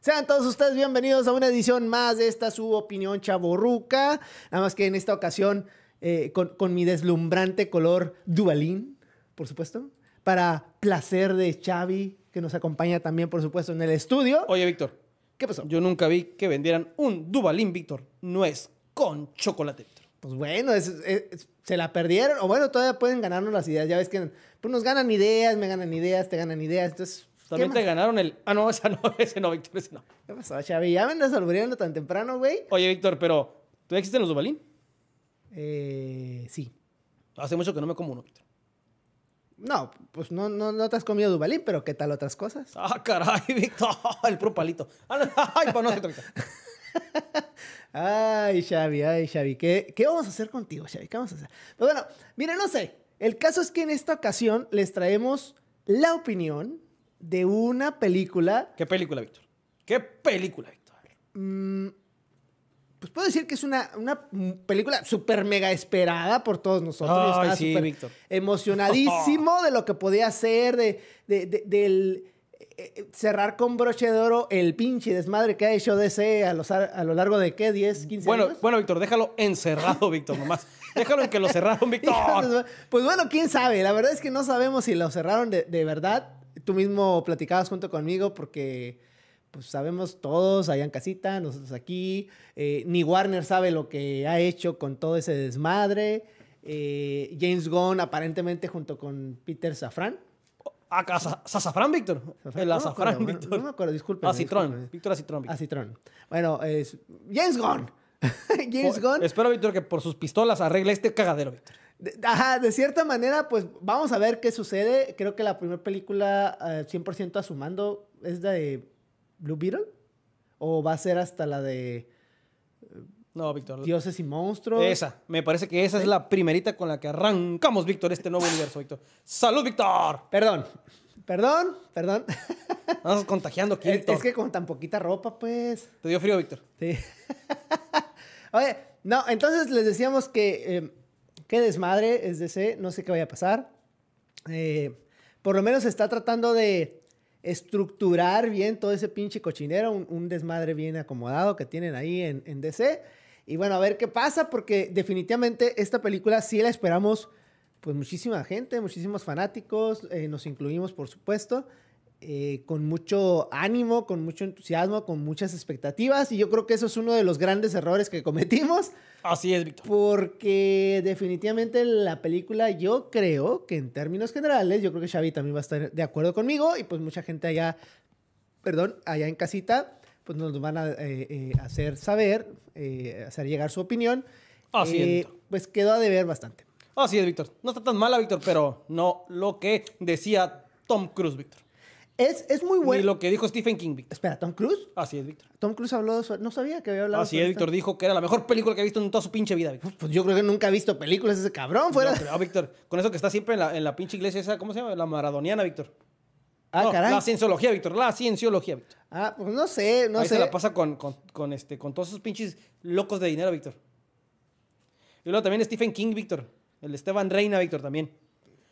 Sean todos ustedes bienvenidos a una edición más de esta su opinión chaborruca. Nada más que en esta ocasión eh, con, mi deslumbrante color duvalín, por supuesto. Para placer de Xavi, que nos acompaña también, por supuesto, en el estudio. Oye, Víctor. ¿Qué pasó? Yo nunca vi que vendieran un Dubalín, Víctor. No es con chocolate, pues bueno, se la perdieron. O bueno, todavía pueden ganarnos las ideas. Ya ves que pues nos ganan ideas, me ganan ideas, te ganan ideas. Entonces, también te ganaron el. Ah, no, esa no, ese no, Víctor, ese no. ¿Qué pasó, Xavi? Ya me andas tan temprano, güey. Oye, Víctor, pero ¿tú ya existen los Dubalín? Eh, sí. Hace mucho que no me como uno, Víctor. No, pues no, no, no te has comido Dubalín, pero ¿qué tal otras cosas? Ah, caray, Víctor, el propalito. palito. Ah, ay, pues no, Ay, Xavi, ay, Xavi. ¿Qué, ¿Qué vamos a hacer contigo, Xavi? ¿Qué vamos a hacer? Pero pues bueno, mira, no sé. El caso es que en esta ocasión les traemos la opinión de una película. ¿Qué película, Víctor? ¿Qué película, Víctor? Mm, pues puedo decir que es una, película súper mega esperada por todos nosotros. sí, Víctor. Emocionadísimo de lo que podía ser, de, de, del eh, eh, cerrar con broche de oro el pinche desmadre que ha hecho DC a, a lo largo de, ¿qué? ¿10, 15 bueno, años? Bueno, Víctor, déjalo encerrado, Víctor, nomás. Déjalo en que lo cerraron, Víctor. pues bueno, quién sabe. La verdad es que no sabemos si lo cerraron de, de verdad tú mismo platicabas junto conmigo porque pues sabemos todos allá en casita, nosotros aquí, eh, ni Warner sabe lo que ha hecho con todo ese desmadre, eh, James Gunn aparentemente junto con Peter Safran. Ah, casa Safran, Víctor. El Safran, Víctor. No me acuerdo, disculpe. Acitrón. Ah, Víctor Acitrón. Acitrón. Ah, bueno, James Gunn. James oh, Gunn. Espero, Víctor, que por sus pistolas arregle este cagadero, Víctor de, cierta manera, pues vamos a ver qué sucede. Creo que la primera película, eh, a 100% asumando, es la de Blue Beetle. ¿O va a ser hasta la de... no, Víctor. Dioses y monstruos. Esa. Me parece que esa es la primerita con la que arrancamos, Víctor, este nuevo universo, Víctor. ¡Salud, Víctor! Perdón. Perdón, perdón. Vamos contagiando aquí, Es, que con tan poquita ropa, pues. Te dio frío, Víctor. Sí. Oye, no, entonces les decíamos que... Eh, qué desmadre es DC, no sé qué vaya a pasar. Eh, por lo menos está tratando de estructurar bien todo ese pinche cochinero, un, desmadre bien acomodado que tienen ahí en, DC. Y bueno, a ver qué pasa, porque definitivamente esta película sí la esperamos, pues muchísima gente, muchísimos fanáticos, eh, nos incluimos por supuesto. Eh, con mucho ánimo, con mucho entusiasmo, con muchas expectativas. Y yo creo que eso es uno de los grandes errores que cometimos. Así es, Víctor. Porque definitivamente la película, yo creo que en términos generales, yo creo que Xavi también va a estar de acuerdo conmigo. Y pues mucha gente allá, perdón, allá en casita, pues nos van a eh, eh, hacer saber, hacer llegar su opinión. Así es. Pues quedó a deber bastante. Así es, Víctor. No está tan mala, Víctor, pero no lo que decía Tom Cruise, Víctor. Es, muy bueno. Y lo que dijo Stephen King, Víctor. Espera, ¿Tom Cruise? Así es, Víctor. Tom Cruise habló de No sabía que había hablado Así es, Víctor. Dijo que era la mejor película que ha visto en toda su pinche vida, Pues yo creo que nunca ha visto películas ese cabrón. Fuera... No, Víctor. Con eso que está siempre en la, pinche iglesia esa, ¿cómo se llama? La maradoniana, Víctor. Ah, no, La cienciología, Víctor. La cienciología, Víctor. Ah, pues no sé, no Ahí se la pasa con, este, con todos esos pinches locos de dinero, Víctor. Y luego también Stephen King, Víctor. El Esteban Reina, Víctor, también.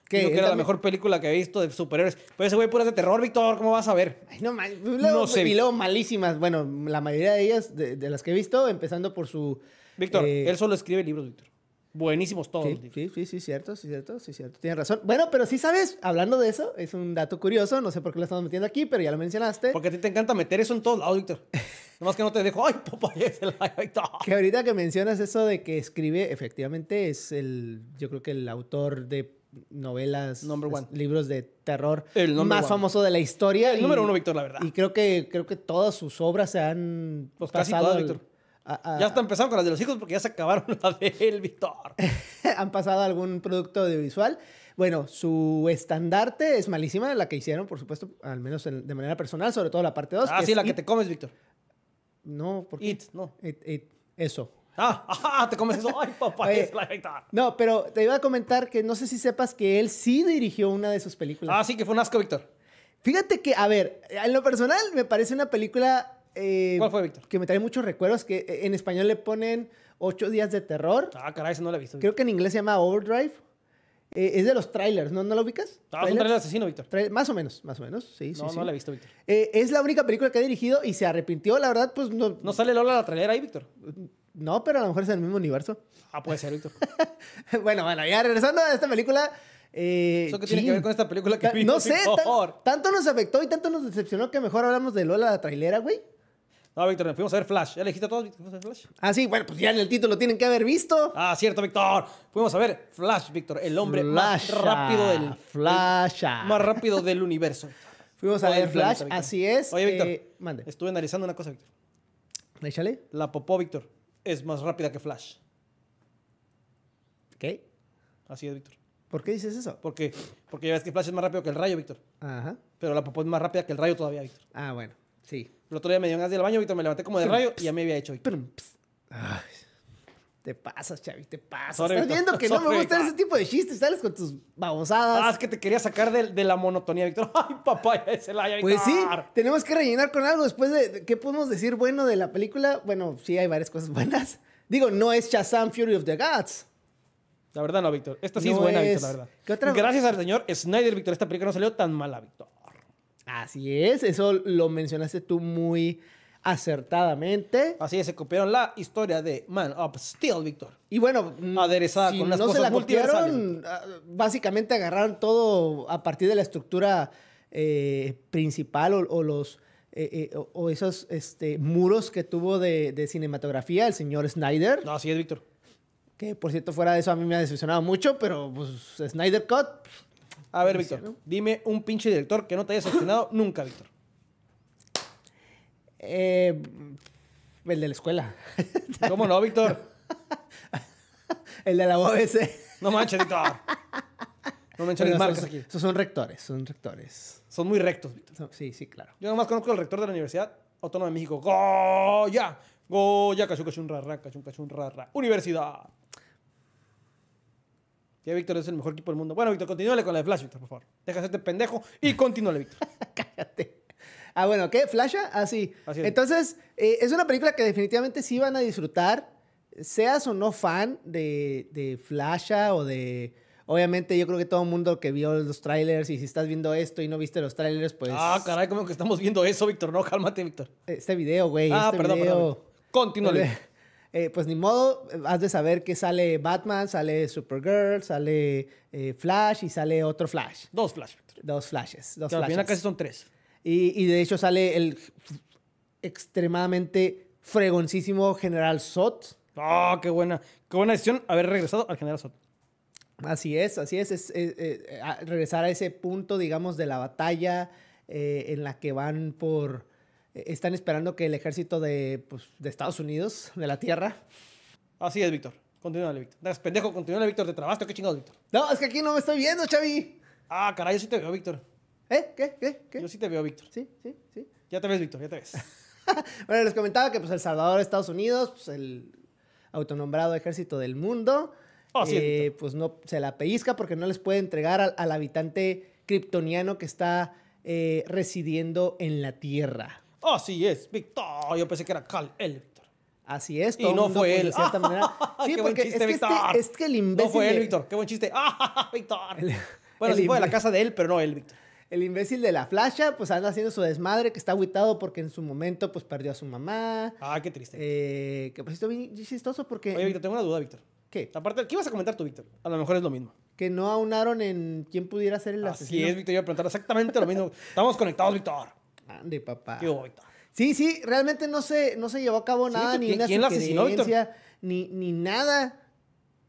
Creo que era la mejor película que he visto de superhéroes. Pues ese güey puras de terror, Víctor, ¿cómo vas a ver? Ay, no, no sé. Y malísimas. Bueno, la mayoría de ellas, de, las que he visto, empezando por su... Víctor, eh, él solo escribe libros, Víctor. Buenísimos todos. Sí, sí, sí, cierto, sí, cierto, sí, cierto. Tienes razón. Bueno, pero sí sabes, hablando de eso, es un dato curioso, no sé por qué lo estamos metiendo aquí, pero ya lo mencionaste. Porque a ti te encanta meter eso en todos lados, Víctor. Nomás que no te dejo, ay, papá, es el Que ahorita que mencionas eso de que escribe, efectivamente es el, yo creo que el autor de novelas, libros de terror el más famoso de la historia. El número uno, Víctor, la verdad. Y creo que, creo que todas sus obras se han pues casi todas, Víctor. ya está empezando con las de los hijos porque ya se acabaron las de él, Víctor. han pasado algún producto audiovisual. Bueno, su estandarte es malísima, la que hicieron, por supuesto, al menos de manera personal, sobre todo la parte 2. Ah, sí, la que te comes, Víctor. No, porque... It, no. eso. Ah, ah, te comes eso. Ay, papá, No, pero te iba a comentar que no sé si sepas que él sí dirigió una de sus películas. Ah, sí, que fue un asco, Víctor. Fíjate que, a ver, en lo personal me parece una película. Eh, ¿Cuál fue, Víctor? Que me trae muchos recuerdos, que eh, en español le ponen Ocho Días de Terror. Ah, caray, ese no lo he visto. Creo que en inglés se llama Overdrive. Eh, es de los trailers, ¿no, ¿No lo ubicas? Ah, es un trailer asesino, Víctor. más o menos, más o menos, sí, sí. No, la he visto, Víctor. es la única película que ha dirigido y se arrepintió, la verdad, pues no... ¿No sale Lola la trailer ahí, Víctor? No, pero a lo mejor es en el mismo universo. Ah, puede ser, Víctor. bueno, bueno, ya regresando a esta película. Eh, ¿Eso qué tiene que ver con esta película No sé, tanto nos afectó y tanto nos decepcionó que mejor hablamos de Lola la trailera, güey. No, Víctor, fuimos a ver Flash. ¿Ya le dijiste a todos, Flash? Ah, sí, bueno, pues ya en el título tienen que haber visto. Ah, cierto, Víctor. Fuimos a ver Flash, Víctor, el hombre más rápido del... Flash. Más rápido del universo. Fuimos a, ver Flash, así es. Oye, Víctor, eh, mande. estuve analizando una cosa, Víctor. Échale. La popó, Víctor es más rápida que Flash. ¿Qué? Así es, Víctor. ¿Por qué dices eso? Porque, porque ya ves que Flash es más rápido que el rayo, Víctor. Ajá. Pero la popó es más rápida que el rayo todavía, Víctor. Ah, bueno, sí. El otro día me dio ganas del baño, Víctor, me levanté como de rayo y ya me había hecho, Víctor. Ay, te pasas, Chavi, te pasas. Sorry, Estás viendo que no me gusta ese tipo de chistes, sales con tus babosadas. Ah, es que te quería sacar de, la monotonía, Víctor. Ay, papá, ya es el haya Pues sí, tenemos que rellenar con algo. Después de, ¿qué podemos decir bueno de la película? Bueno, sí hay varias cosas buenas. Digo, no es Shazam Fury of the Gods. La verdad no, Víctor. Esta sí es buena, Víctor, la verdad. Gracias al señor Snyder, Víctor. Esta película no salió tan mala, Víctor. Así es, eso lo mencionaste tú muy acertadamente. Así es, se copiaron la historia de Man Up Steel, Víctor. Y bueno, mm, aderezada con las no se la copiaron, ah, básicamente agarraron todo a partir de la estructura eh, principal o, los eh, eh, o, esos este, muros que tuvo de, cinematografía el señor Snyder. No, así es, Víctor. Que por cierto, fuera de eso a mí me ha decepcionado mucho, pero pues Snyder Cut. A ver, pues, Víctor, dime un pinche director que no te haya decepcionado nunca, Víctor. Eh, el de la escuela. ¿Cómo no, Víctor? el de la UABC. No manches, Víctor. No manches Víctor. marcas aquí. son rectores, son rectores. Son muy rectos, Víctor. sí, sí, claro. Yo nomás conozco al rector de la Universidad Autónoma de México. ¡Goya! ¡Goya! ¡Cachun, cachun, rarra! ¡Cachun, cachun, ¡Universidad! Ya Víctor es el mejor equipo del mundo. Bueno, Víctor, continúale con la de Flash, Víctor, por favor. Deja de hacerte pendejo y continúale, Víctor. Cállate. Ah, bueno, ¿qué? ¿Flasha? Ah, Así. Entonces, eh, es una película que definitivamente sí van a disfrutar, seas o no fan de, Flasha o de... Obviamente, yo creo que todo el mundo que vio los trailers y si estás viendo esto y no viste los trailers, pues. Ah, caray, como que estamos viendo eso, Víctor. No, cálmate, Víctor. Este video, güey. Ah, este perdón, perdón. Continúale. Este eh, pues ni modo, has de saber que sale Batman, sale Supergirl, sale eh, Flash y sale otro Flash. Dos Flash. Dos Flashes. Dos que Al casi son tres. Y, de hecho sale el extremadamente fregoncísimo general Sot. ¡Ah, qué buena! ¡Qué buena decisión haber regresado al general Sot! Así es, así es. Eh, regresar a ese punto, digamos, de la batalla eh, en la que van por... Eh, están esperando que el ejército pues, de, Estados Unidos, de la Tierra... Así es, Víctor. Continúale, Víctor. pendejo, continúale, Víctor. Te trabaste, qué chingado Víctor. No, es que aquí no me estoy viendo, Chavi. Ah, caray, sí te veo, Víctor. ¿Eh? ¿Qué? ¿Qué? ¿Qué? Yo sí te veo, Víctor. Sí, sí, sí. Ya te ves, Víctor, ya te ves. bueno, les comentaba que pues El Salvador, Estados Unidos, pues el autonombrado ejército del mundo, oh, eh, pues no se la pellizca porque no les puede entregar al, habitante kriptoniano que está eh, residiendo en la Tierra. Así oh, es, Víctor. Yo pensé que era Cal, el Víctor. Así es. Todo y pues, este, no fue él. Sí, porque es que es el imbécil... No fue él, Víctor. Qué buen chiste. Ah, Víctor. bueno, sí fue de la casa de él, pero no él, Víctor el imbécil de la flasha, pues anda haciendo su desmadre, que está aguitado porque en su momento, pues, perdió a su mamá. Ah, qué triste. Eh, que pues esto bien chistoso porque... Oye, Víctor, tengo una duda, Víctor. ¿Qué? Aparte, ¿qué ibas a comentar tú, Víctor? A lo mejor es lo mismo. Que no aunaron en quién pudiera ser el asesino. Así es, Víctor, yo iba a preguntar exactamente lo mismo. Estamos conectados, Víctor. Ande, papá. Sí, sí, realmente no se, no se llevó a cabo nada, ni una ¿quién ni, ni nada,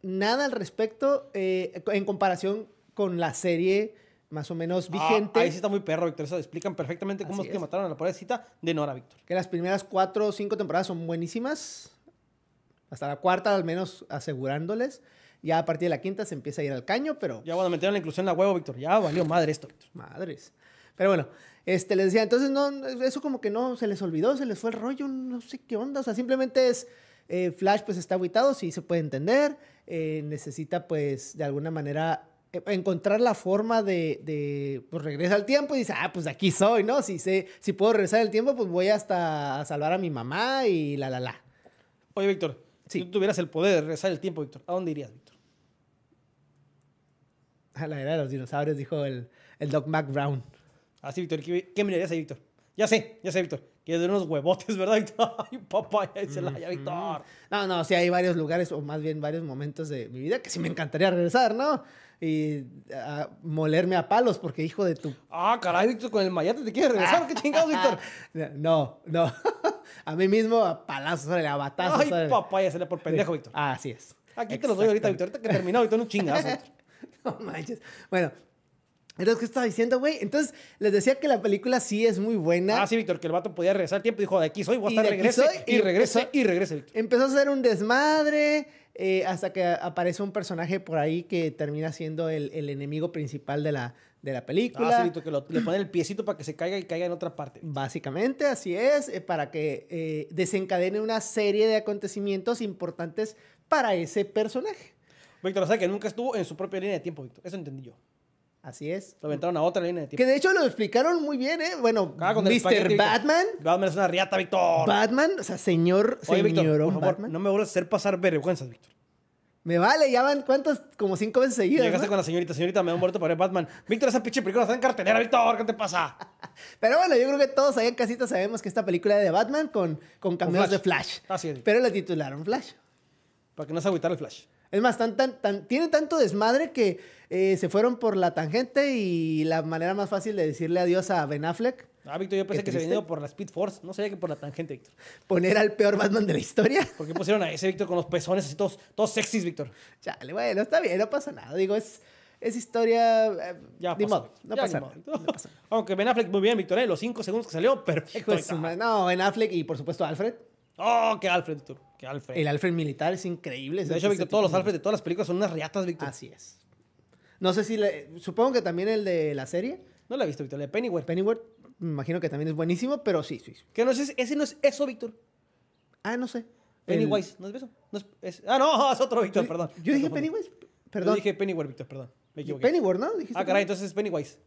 nada al respecto eh, en comparación con la serie más o menos ah, vigente. ahí sí está muy perro, Víctor. Eso explican perfectamente cómo es, que mataron a la pobrecita de Nora, Víctor. Que las primeras cuatro o cinco temporadas son buenísimas. Hasta la cuarta, al menos asegurándoles. Ya a partir de la quinta se empieza a ir al caño, pero. Ya cuando metieron la inclusión en la huevo, Víctor. Ya valió madre esto, Víctor. Madres. Pero bueno, este, les decía, entonces no, eso como que no se les olvidó, se les fue el rollo, no sé qué onda. O sea, simplemente es. Eh, Flash pues está aguitado, sí se puede entender. Eh, necesita pues de alguna manera eh, encontrar la forma de, pues, regresar pues al tiempo y dice, ah, pues aquí soy, ¿no? Si, si puedo regresar el tiempo, pues voy hasta a salvar a mi mamá y la, la, la. Oye, Víctor, si tú tuvieras el poder de regresar el tiempo, Víctor, ¿a dónde irías, Víctor? A la era de los dinosaurios, dijo el, el Doc Mac Brown. Ah, sí, Víctor, ¿qué, qué mirarías Víctor? Ya sé, ya sé, Víctor que de unos huevotes, ¿verdad, Ay, papá, ya se la ya, Víctor. No, no, sí, hay varios lugares, o más bien varios momentos de mi vida que sí me encantaría regresar, ¿no? Y ah, molerme a palos, porque hijo de tu. Ah, caray, Víctor, con el mayate te quieres regresar, qué chingado, Víctor. No, no. a mí mismo, a palazos, a la Ay, papaya papá, ya se le por pendejo, Víctor. Así es. Aquí te los doy ahorita, Víctor. Ahorita que terminó, Víctor, no chingas. no manches. Bueno, entonces, ¿qué estaba diciendo, güey? Entonces, les decía que la película sí es muy buena. Ah, sí, Víctor, que el vato podía regresar al tiempo. Dijo, de aquí soy, voy a estar, regrese, y, y regresa, y regresa, Víctor. Empezó a hacer un desmadre eh, hasta que aparece un personaje por ahí que termina siendo el, enemigo principal de la, de la película. Ah, sí, Víctor, que le pone el piecito para que se caiga y caiga en otra parte. Básicamente, así es, eh, para que eh, desencadene una serie de acontecimientos importantes para ese personaje. Víctor, o sea que nunca estuvo en su propia línea de tiempo, Víctor. Eso entendí yo. Así es. Lo aventaron a otra línea de tiempo. Que de hecho lo explicaron muy bien, ¿eh? Bueno, Mr. Batman. Batman es una riata, Víctor. Batman, o sea, señor, señor Batman. No me vuelvas a hacer pasar vergüenzas, Víctor. Me vale, ya van ¿cuántos? como cinco veces seguidas. Llegaste ¿no? con la señorita, señorita, me da un muerto para ver Batman. Víctor, esa pinche película está en cartelera, Víctor, ¿qué te pasa? Pero bueno, yo creo que todos ahí en casita sabemos que esta película es de Batman con, con cameos de Flash. Así es. Pero la titularon Flash. Para que no se agüitara el Flash. Es más, tiene tanto desmadre que eh, se fueron por la tangente y la manera más fácil de decirle adiós a Ben Affleck. Ah, Víctor, yo pensé que se venía por la Speed Force. No sabía que por la tangente, Víctor. Poner al peor Batman de la historia. Porque pusieron a ese Víctor con los pezones así todos, todos sexys, Víctor? Chale, bueno, está bien, no pasa nada. Digo, es, es historia. Eh, ya, pasó, no, pasa nada, Aunque Ben Affleck, muy bien, Víctor, en ¿eh? los cinco segundos que salió, perfecto. no, Ben Affleck y por supuesto Alfred. ¡Oh, qué Alfred Victor ¡Qué Alfred! El Alfred militar es increíble. De hecho, Víctor, todos los Alfred de todas las películas son unas riatas, Víctor. Así es. No sé si le, Supongo que también el de la serie. No la he visto, Víctor. El de Pennyworth. Pennyworth, me imagino que también es buenísimo, pero sí, sí. Que no es, ese no es eso, Víctor. Ah, no sé. Pennywise, ¿no es eso? ah, no, es otro Víctor, perdón. Yo dije Pennywise, perdón. Yo dije Pennyworth, Víctor, perdón. Me equivoqué. Pennyworth, ¿no? ah, caray, entonces es Pennywise.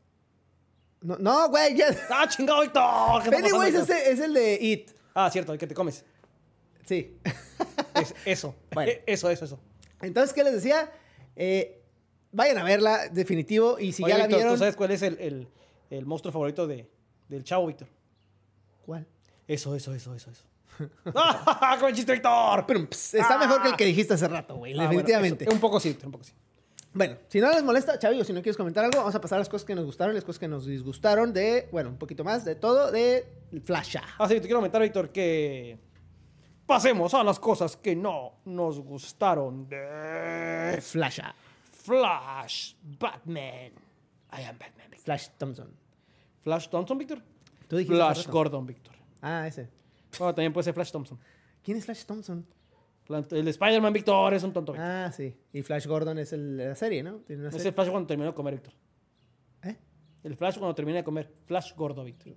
No, güey, ya. ¡Ah, chingado, Víctor! Pennywise es, el de It. Ah, cierto, el que te comes. Sí. eso. E-, eso, eso, eso. Entonces, ¿qué les decía? Eh, vayan a verla, definitivo. Y si ya la vieron. ¿Tú sabes cuál es el, monstruo favorito de, del chavo, Víctor? ¿Cuál? Eso, eso, eso, eso, eso. ¡Con chiste, Víctor! Pues, está ah. mejor que el que dijiste hace rato, güey. Ah, definitivamente. un poco sí, un poco sí. Bueno, si no les molesta, Chavillo, si no quieres comentar algo, vamos a pasar a las cosas que nos gustaron, y las cosas que nos disgustaron de, bueno, un poquito más de todo, de Flasha. Ah, sí, te quiero comentar, Víctor, que Pasemos a las cosas que no nos gustaron de Flash. Flash, Batman. I am Batman. Flash Thompson. Flash Thompson, Víctor. Flash Gordon, Víctor. Ah, ese. también puede ser Flash Thompson. ¿Quién es Flash Thompson? El Spider-Man Víctor es un tonto. Ah, sí. Y Flash Gordon es el, la serie, ¿no? Es el Flash cuando terminó de comer, Víctor. ¿Eh? El Flash cuando termina de comer. Flash Gordo, Víctor.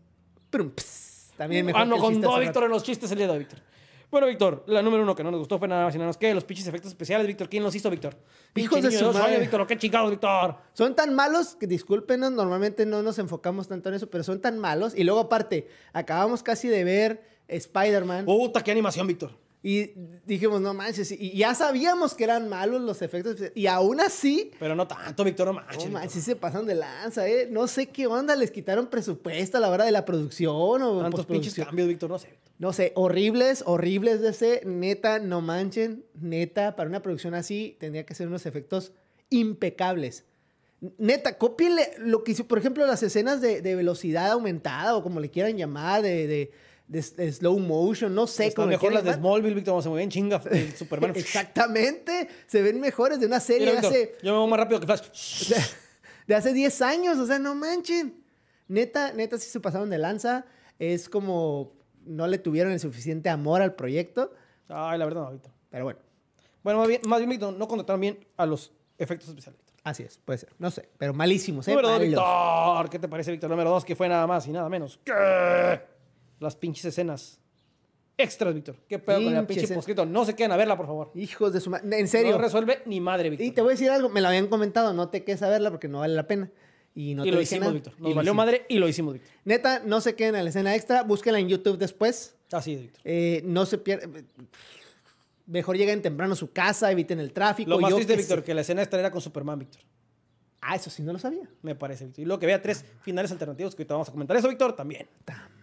También uh, Ah, no, con Víctor en los chistes el día de Víctor. Bueno, Víctor, la número uno que no nos gustó fue nada más y nada más. que los pinches efectos especiales, Víctor. ¿Quién los hizo, Víctor? Hijos de su madre. Víctor, qué chingados, Víctor. Son tan malos que, discúlpenos, normalmente no nos enfocamos tanto en eso, pero son tan malos. Y luego, aparte, acabamos casi de ver Spider-Man. Puta, qué animación, Víctor. Y dijimos, no manches, y ya sabíamos que eran malos los efectos, y aún así... Pero no tanto, Víctor, no manches. No manches, se pasan de lanza, ¿eh? No sé qué onda, les quitaron presupuesto a la hora de la producción o... Tantos pinches cambios, Víctor, no sé. No sé, horribles, horribles de ese, neta, no manchen, neta, para una producción así tendría que ser unos efectos impecables. Neta, cópienle lo que hizo, por ejemplo, las escenas de, velocidad aumentada o como le quieran llamar, de de, slow motion, no sé cómo Están cómo. mejor las de Smallville, Víctor, a se bien, chinga, el Superman. Exactamente, se ven mejores de una serie de hace... Yo me voy más rápido que Flash. De, hace 10 años, o sea, no manchen. Neta, neta, sí se pasaron de lanza. Es como no le tuvieron el suficiente amor al proyecto. Ay, la verdad no, Víctor. Pero bueno. Bueno, más bien, más Víctor, no contrataron bien a los efectos especiales. Así es, puede ser. No sé, pero malísimos. ¿eh? Número 2, Víctor. ¿Qué te parece, Víctor? Número 2, que fue nada más y nada menos. ¿Qué? las pinches escenas extras, Víctor. ¿Qué pedo con la pinche No se queden a verla, por favor. Hijos de su madre. En serio. No resuelve ni madre, Víctor. Y te voy a decir algo, me la habían comentado, no te quedes a verla porque no vale la pena. Y, no te lo hicimos, Víctor. y valió madre y lo hicimos, Víctor. Neta, no se queden a la escena extra, Búsquela en YouTube después. Así es, Víctor. Eh, no se pierdan. Mejor lleguen temprano a su casa, eviten el tráfico. Lo más triste, Víctor, que la escena extra era con Superman, Víctor. Ah, eso sí, no lo sabía. Me parece, Víctor. Y luego que vea tres finales alternativos que ahorita vamos a comentar. Eso, Víctor, también. También.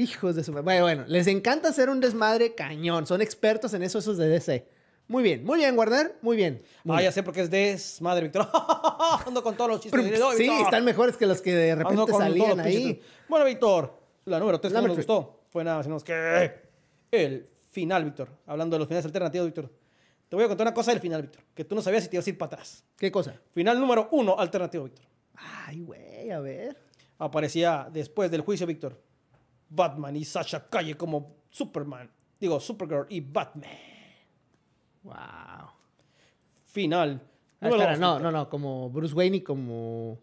Hijos de su Bueno, bueno, les encanta hacer un desmadre cañón. Son expertos en eso, esos de DC. Muy bien, muy bien, Warner, muy bien. vaya ah, ya sé porque es desmadre, Víctor. Ando con todos los chistes. sí, están mejores que los que de repente salían ahí. Bueno, Víctor, la número 3 no nos gustó. Fue nada, sino que el final, Víctor. Hablando de los finales alternativos, Víctor. Te voy a contar una cosa del final, Víctor, que tú no sabías si te ibas a ir para atrás. ¿Qué cosa? Final número uno alternativo, Víctor. Ay, güey, a ver. Aparecía después del juicio, Víctor Batman y Sasha Calle como Superman. Digo, Supergirl y Batman. Wow. Final. Ah, no, no, no, como Bruce Wayne y como.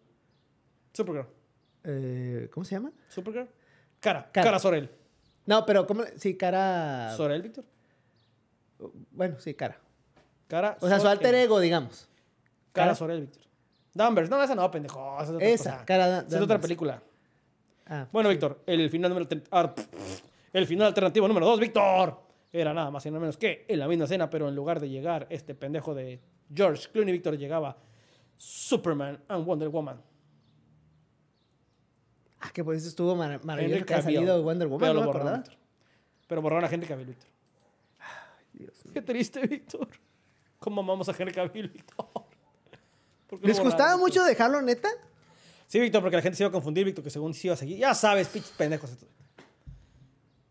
Supergirl. Eh, ¿Cómo se llama? Supergirl. Cara, cara, Sorel. No, pero ¿cómo? Sí, cara. ¿Sorel, Víctor? Bueno, sí, cara. Cara. O sea, su alter ego, digamos. Cara, Sorel, Víctor. Danvers, no, esa no, pendejo. Esa, otra, esa, cara. Esa es otra película. Ah, bueno, Víctor, el final número el final alternativo número 2, Víctor, era nada más y nada menos que en la misma escena, pero en lugar de llegar este pendejo de George Clooney, Víctor llegaba Superman and Wonder Woman. Ah, que por eso estuvo mar maravilloso que ha salido Wonder Woman, pero borraron, Pero borraron a gente Cavill, Víctor. Qué triste, Víctor. ¿Cómo amamos a Henry Cavill, Víctor? ¿Les gustaba mucho dejarlo neta? Sí, Víctor, porque la gente se iba a confundir, Víctor, que según sí iba a seguir. Ya sabes, pinches pendejos.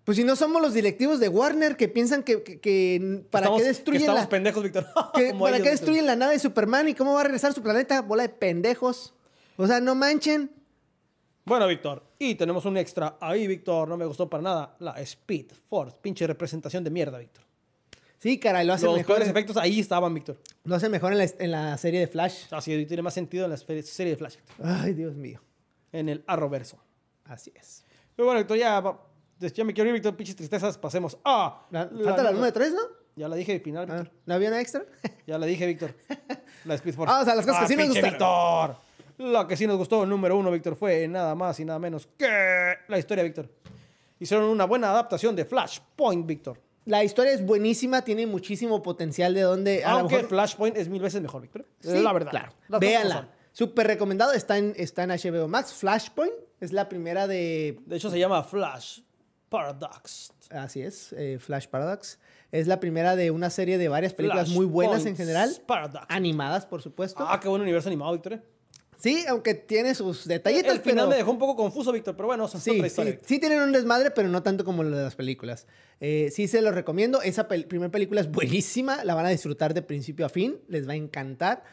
Pues si no somos los directivos de Warner que piensan que, para qué destruyen estamos pendejos, Víctor. ¿Para qué destruyen la nave de Superman y cómo va a regresar su planeta? Bola de pendejos. O sea, no manchen. Bueno, Víctor, y tenemos un extra ahí, Víctor. No me gustó para nada. La Speed Force. Pinche representación de mierda, Víctor. Sí, caray, lo hace mejor. Los efectos ahí estaban, Víctor. Lo hace mejor en la, serie de Flash. Así ah, tiene más sentido en la serie de Flash. Ay, Dios mío. En el Arroverso. Así es. Pero bueno, Víctor, ya, ya me quiero ir, Víctor, pinches tristezas, pasemos Ah, falta la, luna de tres, ¿no? Ya la dije al final, ah, Víctor. ¿No había una extra? ya la dije, Víctor. La Speed Force. Ah, o sea, las cosas que ah, sí nos gustaron. Víctor! Lo que sí nos gustó, número uno, Víctor, fue nada más y nada menos que la historia, Víctor. Hicieron una buena adaptación de Flashpoint, Víctor. La historia es buenísima, tiene muchísimo potencial de donde. Aunque Flashpoint es mil veces mejor, Víctor. es la verdad. Claro. Véanla. Súper recomendado. Está en, está en HBO Max. Flashpoint es la primera de. De hecho, se llama Flash Paradox. Así es, eh, Flash Paradox. Es la primera de una serie de varias películas muy buenas en general. Paradox. Animadas, por supuesto. Ah, qué buen universo animado, Víctor. Eh. Sí, aunque tiene sus detallitos. Al final me dejó un poco confuso, Víctor, pero bueno, son sí, Sí, sí, tienen un desmadre, pero no tanto como lo de las películas. Eh, sí, se los recomiendo. Esa primera película es buenísima, la van a disfrutar de principio a fin, les va a encantar.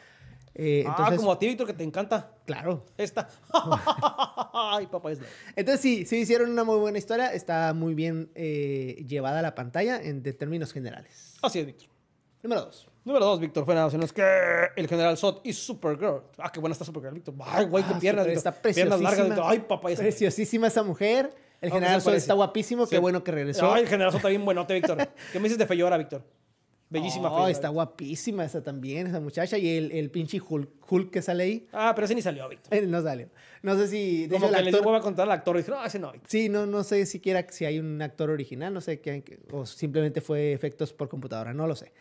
Eh, ah, como a ti, Víctor, que te encanta. Claro. Esta. Ay, papá, es Entonces, sí, sí hicieron una muy buena historia. Está muy bien eh, llevada a la pantalla en términos generales. Así es, Víctor. Número dos. Número dos, Víctor fue nada más que el general Sot y Supergirl. Ah, qué buena está Supergirl, Víctor. Ay, güey, qué ah, piernas. está preciosísima. Piernas largas, Ay, papá. Esa... Preciosísima esa mujer. El general Sot está guapísimo. Qué bueno que regresó. Ay, el general Sot está bien buenote, Víctor. ¿Qué me dices de Feyora, Víctor? Bellísima. Oh, Feyora, está guapísima esa también, esa muchacha. Y el, el pinche Hulk, Hulk, que sale ahí. Ah, pero ese ni salió, Víctor. no salió. No sé si. De Como que el le a contar al actor. Y dije, no, ah, ese no. Sí, no, no sé siquiera si hay un actor original. No sé qué O simplemente fue efectos por computadora. No lo sé.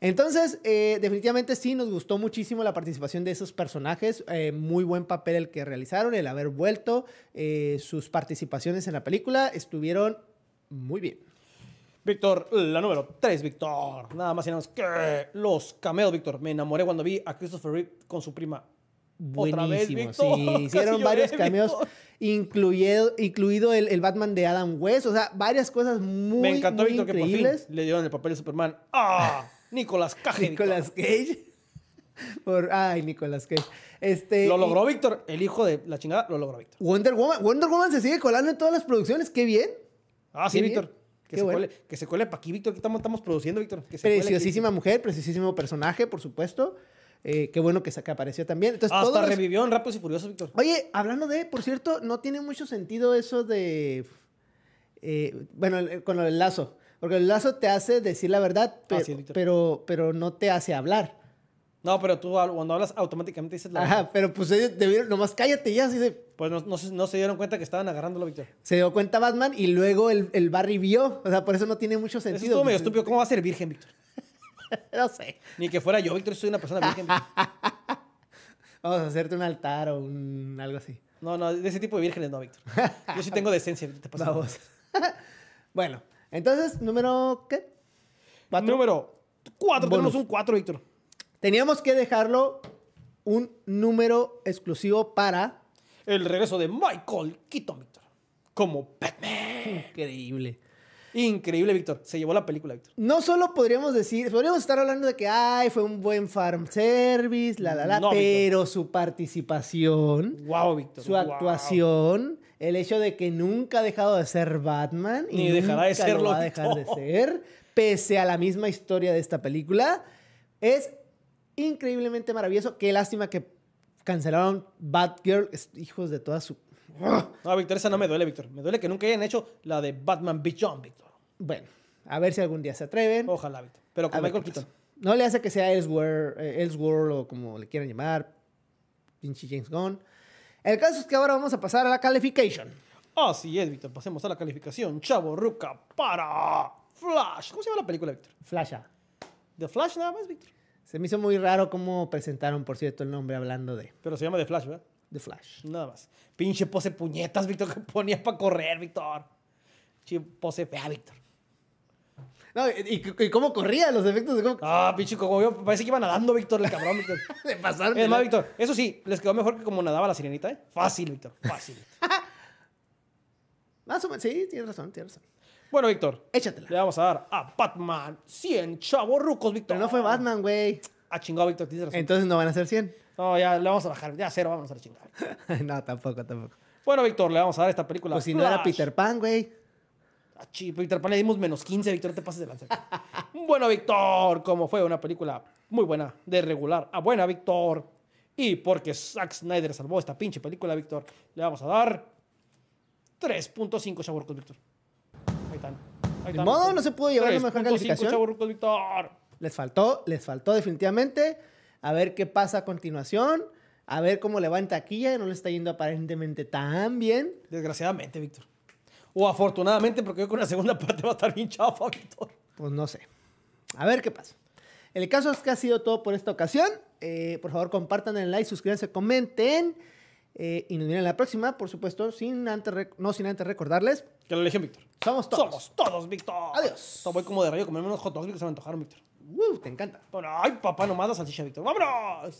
Entonces, eh, definitivamente sí, nos gustó muchísimo la participación de esos personajes. Eh, muy buen papel el que realizaron, el haber vuelto. Eh, sus participaciones en la película estuvieron muy bien. Víctor, la número 3, Víctor. Nada más y nada que los cameos, Víctor. Me enamoré cuando vi a Christopher Reeve con su prima. Buenísimo. Otra vez, Sí, hicieron varios cameos, incluido, incluido el, Batman de Adam West. O sea, varias cosas muy, Me encantó, muy Víctor, increíbles. que por fin le dieron el papel de Superman. ¡Ah! Nicolas Cage. Nicolas Cage. Por, ay, Nicolas Cage. Este, lo logró Víctor, el hijo de la chingada, lo logró Víctor. Wonder Woman, Wonder Woman se sigue colando en todas las producciones, qué bien. Ah, sí, Víctor. Que, se bueno. cuele, que se cuele para aquí, Víctor. Aquí estamos, produciendo, Víctor? preciosísima mujer, preciosísimo personaje, por supuesto. Eh, qué bueno que, se, que apareció también. Entonces, Hasta revivió en Rápidos y Furiosos, Víctor. Oye, hablando de, por cierto, no tiene mucho sentido eso de... Eh, bueno, con el lazo. Porque el lazo te hace decir la verdad, ah, pero, pero, no te hace hablar. No, pero tú cuando hablas automáticamente dices la Ajá, pero pues ellos debieron, nomás cállate ya. Así de... Pues no, no, se dieron cuenta que estaban agarrándolo, Víctor. Se dio cuenta Batman y luego el, el Barry vio. O sea, por eso no tiene mucho sentido. Eso estuvo medio estúpido. ¿Cómo va a ser virgen, Víctor? no sé. Ni que fuera yo, Víctor, soy una persona virgen. Vamos a hacerte un altar o un, algo así. No, no, de ese tipo de vírgenes no, Víctor. Yo sí tengo decencia, te pasa. bueno, entonces, número, ¿qué? Número 4. Tenemos un 4, Víctor. Teníamos que dejarlo un número exclusivo para... El regreso de Michael Keaton, Víctor. Como Batman. Increíble. Increíble, Víctor. Se llevó la película, Víctor. No solo podríamos decir, podríamos estar hablando de que, ay, fue un buen farm service, la, la, la, pero su participación, wow, Víctor, su actuación, el hecho de que nunca ha dejado de ser Batman y ni dejará de va a dejar de ser, pese a la misma historia de esta película, es increíblemente maravilloso. Qué lástima que cancelaron Batgirl, hijos de toda su. No, Víctor, esa no me duele, Víctor. Me duele que nunca hayan hecho la de Batman Beyond, Víctor. Bueno, a ver si algún día se atreven. Ojalá, Víctor. Pero con Michael Keaton. No le hace que sea Elseworld eh, o como le quieran llamar, pinche James Gunn. El caso es que ahora vamos a pasar a la calificación. Así es, Víctor. Pasemos a la calificación. Chavo Ruca para Flash. ¿Cómo se llama la película, Víctor? Flasha. ¿The Flash nada más, Víctor? Se me hizo muy raro cómo presentaron, por cierto, el nombre hablando de. Pero se llama The Flash, ¿verdad? The Flash. Nada más. Pinche pose puñetas, Víctor, que ponía para correr, Víctor. Pinche pose fea, Víctor. No, y, cómo corría los efectos de cómo... Ah, pinche como parece que iba nadando, Víctor, el cabrón. de pasar. Es más, Víctor, eso sí, les quedó mejor que como nadaba la sirenita, ¿eh? Fácil, Víctor, fácil. Más o menos, sí, tienes razón, tienes razón. Bueno, Víctor. Échatela. Le vamos a dar a Batman 100 chavos rucos, Víctor. Pero no fue Batman, güey. A ah, chingado, Víctor, tienes razón. Entonces no van a ser 100. No, ya le vamos a bajar, ya cero, vamos a chingar. no, tampoco, tampoco. Bueno, Víctor, le vamos a dar esta película. Pues si no era Peter Pan, güey. Achí, Víctor Pan le dimos menos 15, Víctor, te pases de lanzar bueno, Víctor, como fue una película muy buena, de regular a buena, Víctor. Y porque Zack Snyder salvó esta pinche película, Víctor, le vamos a dar 3.5 chaburcos, Víctor. Ahí están. Ahí no se pudo llevar la mejor calificación. chaburcos, Víctor. Les faltó, les faltó definitivamente. A ver qué pasa a continuación. A ver cómo levanta aquí en taquilla. No le está yendo aparentemente tan bien. Desgraciadamente, Víctor. O afortunadamente, porque yo con la segunda parte va a estar bien chafa, Víctor. Pues no sé. A ver qué pasa. El caso es que ha sido todo por esta ocasión. Eh, por favor, compartan el like, suscríbanse, comenten. Eh, y nos en la próxima, por supuesto, sin antes no sin antes recordarles. Que lo a Víctor. Somos todos. Somos todos, Víctor. Adiós. Voy como de rayo comerme unos hot dogs que se me antojaron, Víctor. Uh, te encanta. Bueno, ay, papá, nomás las salchicha, Víctor. ¡Vámonos!